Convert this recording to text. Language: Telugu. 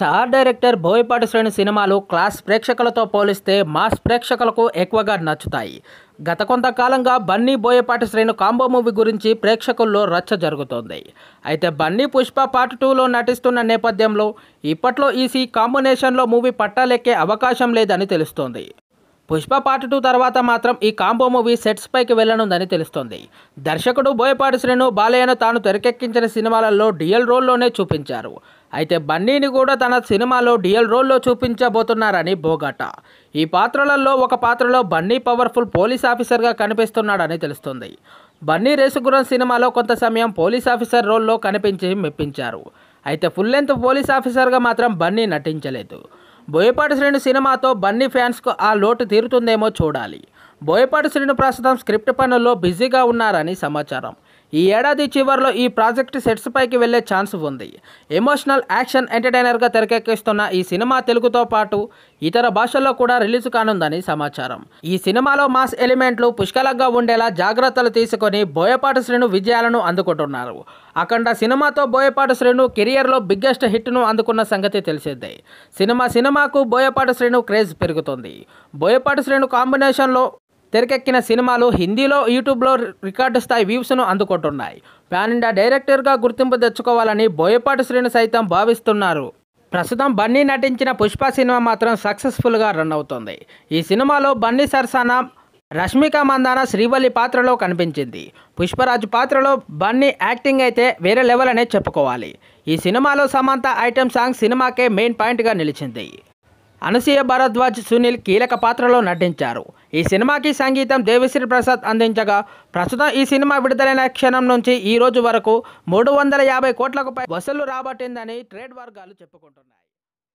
స్టార్ డైరెక్టర్ బోయపాటి శ్రేణి సినిమాలు క్లాస్ ప్రేక్షకులతో పోలిస్తే మాస్ ప్రేక్షకులకు ఎక్కువగా నచ్చుతాయి గత కొంతకాలంగా బన్నీ బోయపాటి శ్రేణు కాంబో మూవీ గురించి ప్రేక్షకుల్లో రచ్చ జరుగుతోంది అయితే బన్నీ పుష్ప పార్ట్ టూలో నటిస్తున్న నేపథ్యంలో ఇప్పట్లో ఈసీ కాంబినేషన్లో మూవీ పట్టాలెక్కే అవకాశం లేదని తెలుస్తోంది పుష్ప పార్ట్ టూ తర్వాత మాత్రం ఈ కాంబో మూవీ సెట్స్ పైకి వెళ్లనుందని తెలుస్తోంది దర్శకుడు బోయపాటి శ్రీను బాలయ్యను తాను తెరకెక్కించిన సినిమాలలో డిఎల్ రోల్లోనే చూపించారు అయితే బన్నీని కూడా తన సినిమాలో డిఎల్ రోల్లో చూపించబోతున్నారని బోగట ఈ పాత్రలలో ఒక పాత్రలో బన్నీ పవర్ఫుల్ పోలీస్ ఆఫీసర్గా కనిపిస్తున్నాడని తెలుస్తుంది బన్నీ రేసుగురం సినిమాలో కొంత సమయం పోలీస్ ఆఫీసర్ రోల్లో కనిపించి మెప్పించారు అయితే ఫుల్ లెంత్ పోలీస్ ఆఫీసర్గా మాత్రం బన్నీ నటించలేదు బోయపాటి శ్రేణు సినిమాతో బన్నీ ఫ్యాన్స్కు ఆ లోటు తీరుతుందేమో చూడాలి బోయపాటి శ్రీను ప్రస్తుతం స్క్రిప్ట్ పనుల్లో బిజీగా ఉన్నారని సమాచారం ఈ ఏడాది చివరిలో ఈ ప్రాజెక్ట్ సెట్స్ పైకి వెళ్లే ఛాన్స్ ఉంది ఎమోషనల్ యాక్షన్ ఎంటర్టైనర్గా తెరకెక్కిస్తున్న ఈ సినిమా తెలుగుతో పాటు ఇతర భాషల్లో కూడా రిలీజ్ కానుందని సమాచారం ఈ సినిమాలో మాస్ ఎలిమెంట్లు పుష్కలంగా ఉండేలా జాగ్రత్తలు తీసుకొని బోయపాటి శ్రేణు విజయాలను అందుకుంటున్నారు అఖండ సినిమాతో బోయపాటి శ్రేణు కెరియర్లో బిగ్గెస్ట్ హిట్ను అందుకున్న సంగతి తెలిసిందే సినిమా సినిమాకు బోయపాటి శ్రేణు క్రేజ్ పెరుగుతుంది బోయపాటి శ్రేణు కాంబినేషన్లో తెరకెక్కిన సినిమాలు హిందీలో యూట్యూబ్లో రికార్డు స్థాయి వ్యూస్ను అందుకుంటున్నాయి పాన్ ఇండియా డైరెక్టర్గా గుర్తింపు తెచ్చుకోవాలని బోయపాటి శ్రీని సైతం భావిస్తున్నారు ప్రస్తుతం బన్నీ నటించిన పుష్ప సినిమా మాత్రం సక్సెస్ఫుల్గా రన్ అవుతుంది ఈ సినిమాలో బన్నీ సరసన రష్మిక మందాన శ్రీవల్లి పాత్రలో కనిపించింది పుష్పరాజు పాత్రలో బన్నీ యాక్టింగ్ అయితే వేరే లెవెల్ అనే చెప్పుకోవాలి ఈ సినిమాలో సమంత ఐటెం సాంగ్ సినిమాకే మెయిన్ పాయింట్గా నిలిచింది అనసూయ భరద్వాజ్ సునీల్ కీలక పాత్రలో నటించారు ఈ సినిమాకి సంగీతం దేవిశ్రీ ప్రసాద్ అందించగా ప్రస్తుతం ఈ సినిమా విడుదలైన క్షణం నుంచి ఈ రోజు వరకు మూడు వందల యాభై కోట్లకు పై వసూలు రాబట్టిందని ట్రేడ్ వర్గాలు చెప్పుకుంటున్నాయి